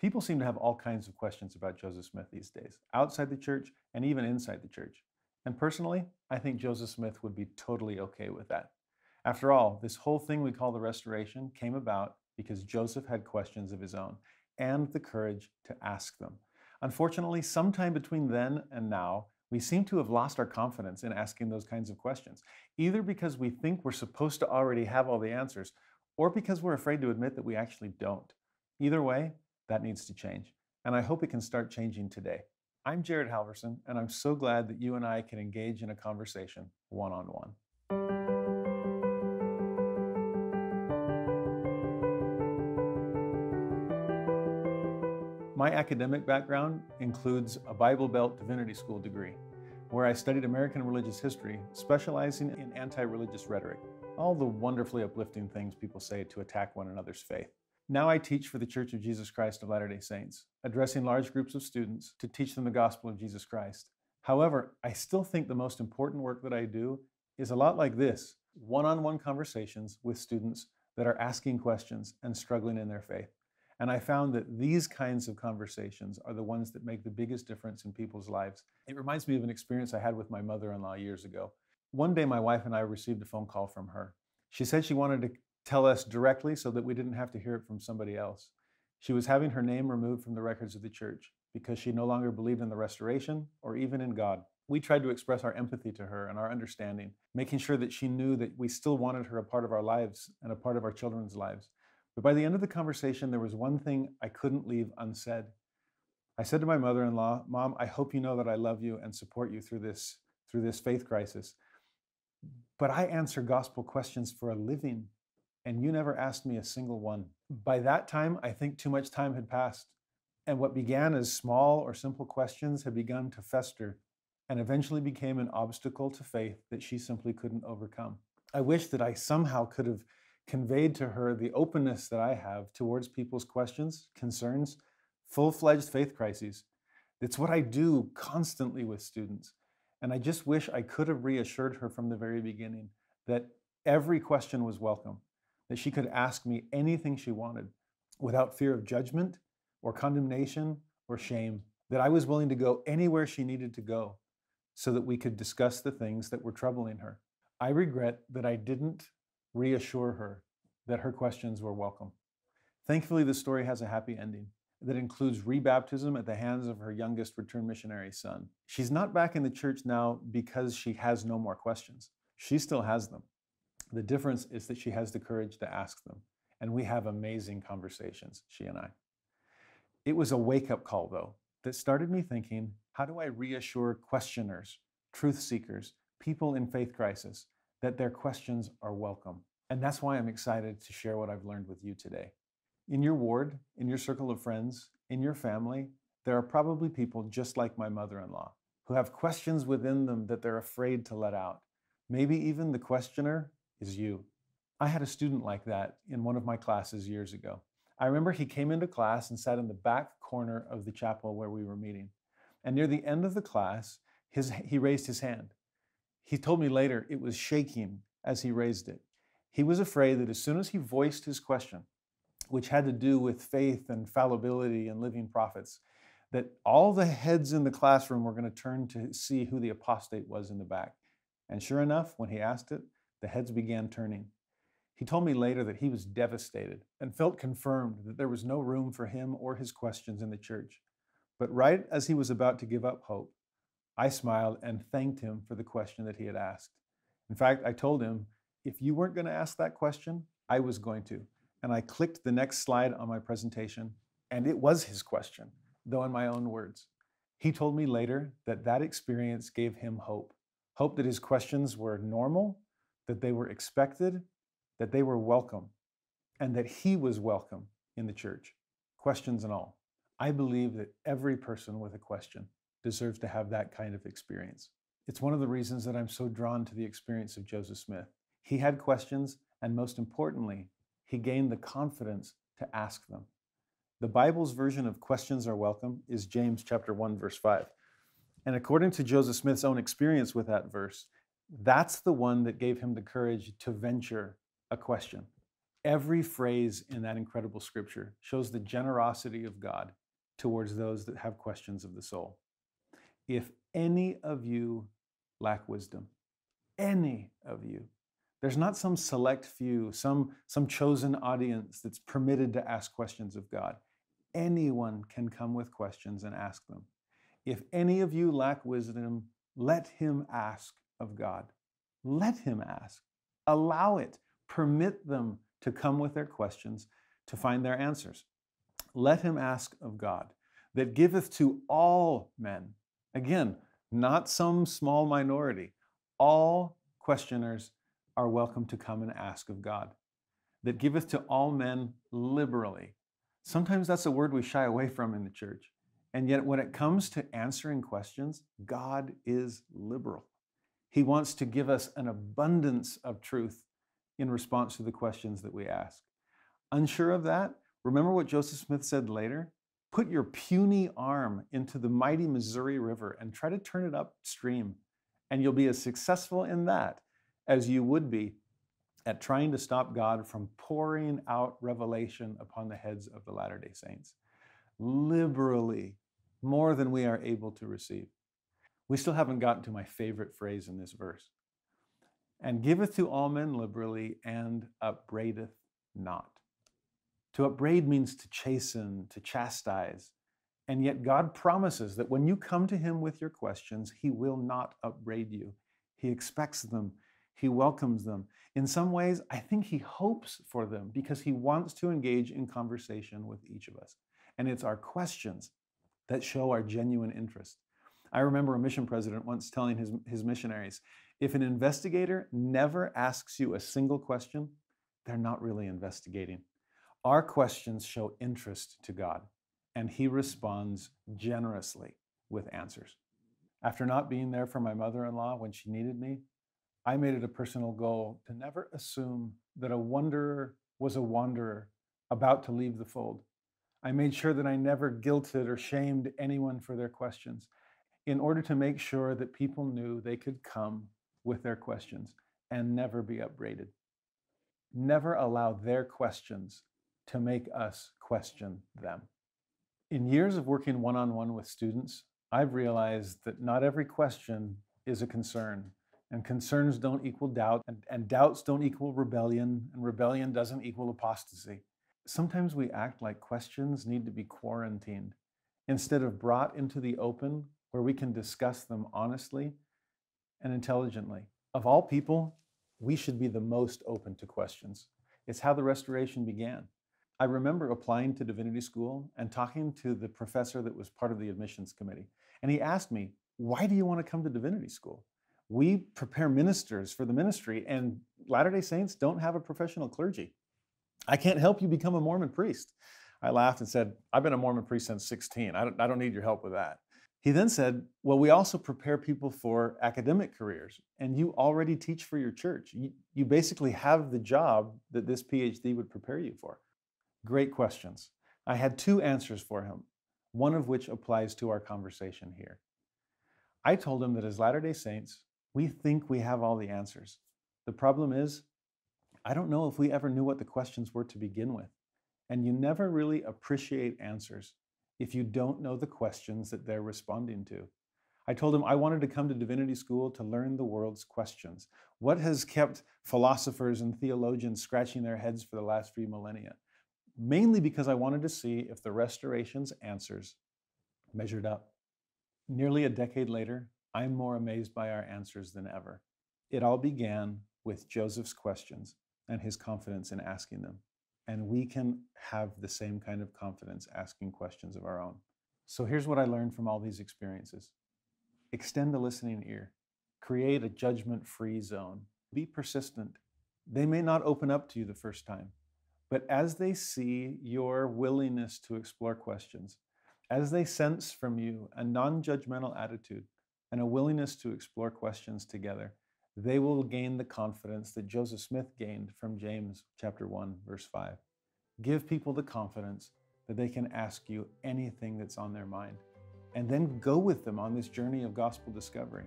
People seem to have all kinds of questions about Joseph Smith these days, outside the church and even inside the church. And personally, I think Joseph Smith would be totally okay with that. After all, this whole thing we call the restoration came about because Joseph had questions of his own and the courage to ask them. Unfortunately, sometime between then and now, we seem to have lost our confidence in asking those kinds of questions, either because we think we're supposed to already have all the answers or because we're afraid to admit that we actually don't. Either way, that needs to change. And I hope it can start changing today. I'm Jared Halverson, and I'm so glad that you and I can engage in a conversation one on one. My academic background includes a Bible Belt Divinity School degree, where I studied American religious history, specializing in anti religious rhetoric, all the wonderfully uplifting things people say to attack one another's faith. Now I teach for the Church of Jesus Christ of Latter day Saints, addressing large groups of students to teach them the gospel of Jesus Christ. However, I still think the most important work that I do is a lot like this one on one conversations with students that are asking questions and struggling in their faith. And I found that these kinds of conversations are the ones that make the biggest difference in people's lives. It reminds me of an experience I had with my mother in law years ago. One day, my wife and I received a phone call from her. She said she wanted to tell us directly so that we didn't have to hear it from somebody else. She was having her name removed from the records of the church because she no longer believed in the restoration or even in God. We tried to express our empathy to her and our understanding, making sure that she knew that we still wanted her a part of our lives and a part of our children's lives. But by the end of the conversation, there was one thing I couldn't leave unsaid. I said to my mother-in-law, "Mom, I hope you know that I love you and support you through this through this faith crisis. But I answer gospel questions for a living and you never asked me a single one. By that time, I think too much time had passed, and what began as small or simple questions had begun to fester and eventually became an obstacle to faith that she simply couldn't overcome. I wish that I somehow could have conveyed to her the openness that I have towards people's questions, concerns, full fledged faith crises. It's what I do constantly with students. And I just wish I could have reassured her from the very beginning that every question was welcome that she could ask me anything she wanted without fear of judgment or condemnation or shame, that I was willing to go anywhere she needed to go so that we could discuss the things that were troubling her. I regret that I didn't reassure her that her questions were welcome. Thankfully, the story has a happy ending that includes rebaptism at the hands of her youngest returned missionary son. She's not back in the church now because she has no more questions. She still has them. The difference is that she has the courage to ask them. And we have amazing conversations, she and I. It was a wake up call, though, that started me thinking how do I reassure questioners, truth seekers, people in faith crisis that their questions are welcome? And that's why I'm excited to share what I've learned with you today. In your ward, in your circle of friends, in your family, there are probably people just like my mother in law who have questions within them that they're afraid to let out. Maybe even the questioner is you. I had a student like that in one of my classes years ago. I remember he came into class and sat in the back corner of the chapel where we were meeting. And near the end of the class, his, he raised his hand. He told me later it was shaking as he raised it. He was afraid that as soon as he voiced his question, which had to do with faith and fallibility and living prophets, that all the heads in the classroom were going to turn to see who the apostate was in the back. And sure enough, when he asked it, the heads began turning. He told me later that he was devastated and felt confirmed that there was no room for him or his questions in the church. But right as he was about to give up hope, I smiled and thanked him for the question that he had asked. In fact, I told him, if you weren't going to ask that question, I was going to. And I clicked the next slide on my presentation, and it was his question, though in my own words. He told me later that that experience gave him hope hope that his questions were normal that they were expected, that they were welcome, and that he was welcome in the church, questions and all. I believe that every person with a question deserves to have that kind of experience. It's one of the reasons that I'm so drawn to the experience of Joseph Smith. He had questions, and most importantly, he gained the confidence to ask them. The Bible's version of questions are welcome is James chapter 1 verse 5. And according to Joseph Smith's own experience with that verse, that's the one that gave him the courage to venture a question. Every phrase in that incredible scripture shows the generosity of God towards those that have questions of the soul. If any of you lack wisdom, any of you, there's not some select few, some, some chosen audience that's permitted to ask questions of God. Anyone can come with questions and ask them. If any of you lack wisdom, let him ask of God. Let him ask, allow it, permit them to come with their questions to find their answers. Let him ask of God that giveth to all men, again, not some small minority, all questioners are welcome to come and ask of God, that giveth to all men liberally. Sometimes that's a word we shy away from in the church. And yet, when it comes to answering questions, God is liberal. He wants to give us an abundance of truth in response to the questions that we ask. Unsure of that, remember what Joseph Smith said later? Put your puny arm into the mighty Missouri River and try to turn it upstream, and you'll be as successful in that as you would be at trying to stop God from pouring out revelation upon the heads of the Latter day Saints liberally, more than we are able to receive. We still haven't gotten to my favorite phrase in this verse. And giveth to all men liberally and upbraideth not. To upbraid means to chasten, to chastise. And yet God promises that when you come to Him with your questions, He will not upbraid you. He expects them, He welcomes them. In some ways, I think He hopes for them because He wants to engage in conversation with each of us. And it's our questions that show our genuine interest. I remember a mission president once telling his, his missionaries if an investigator never asks you a single question, they're not really investigating. Our questions show interest to God, and He responds generously with answers. After not being there for my mother in law when she needed me, I made it a personal goal to never assume that a wanderer was a wanderer about to leave the fold. I made sure that I never guilted or shamed anyone for their questions in order to make sure that people knew they could come with their questions and never be upbraided. Never allow their questions to make us question them. In years of working one on one with students, I've realized that not every question is a concern, and concerns don't equal doubt, and, and, doubts don't equal rebellion, and rebellion doesn't equal apostasy. Sometimes we act like questions need to be quarantined instead of brought into the open where we can discuss them honestly and intelligently. Of all people, we should be the most open to questions. It's how the restoration began. I remember applying to divinity school and talking to the professor that was part of the admissions committee. And he asked me, Why do you want to come to divinity school? We prepare ministers for the ministry, and Latter day Saints don't have a professional clergy. I can't help you become a Mormon priest. I laughed and said, I've been a Mormon priest since 16. I don't, I don't need your help with that. He then said, Well, we also prepare people for academic careers, and you already teach for your church. You, you basically have the job that this PhD would prepare you for. Great questions. I had two answers for him, one of which applies to our conversation here. I told him that as Latter day Saints, we think we have all the answers. The problem is, I don't know if we ever knew what the questions were to begin with. And you never really appreciate answers if you don't know the questions that they're responding to. I told him I wanted to come to divinity school to learn the world's questions. What has kept philosophers and theologians scratching their heads for the last few millennia? Mainly because I wanted to see if the restoration's answers measured up. Nearly a decade later, I'm more amazed by our answers than ever. It all began with Joseph's questions and his confidence in asking them and we can have the same kind of confidence asking questions of our own. So here's what I learned from all these experiences extend the listening ear, create a judgment free zone, be persistent. They may not open up to you the first time, but as they see your willingness to explore questions, as they sense from you a non judgmental attitude and a willingness to explore questions together, they will gain the confidence that Joseph Smith gained from James chapter 1 verse 5. Give people the confidence that they can ask you anything that's on their mind and then go with them on this journey of gospel discovery.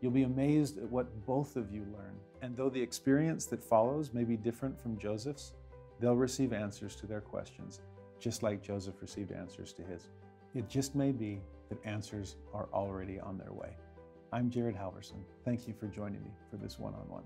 You'll be amazed at what both of you learn. And though the experience that follows may be different from Joseph's, they'll receive answers to their questions, just like Joseph received answers to his. It just may be that answers are already on their way. I'm Jared Halverson. Thank you for joining me for this one on one.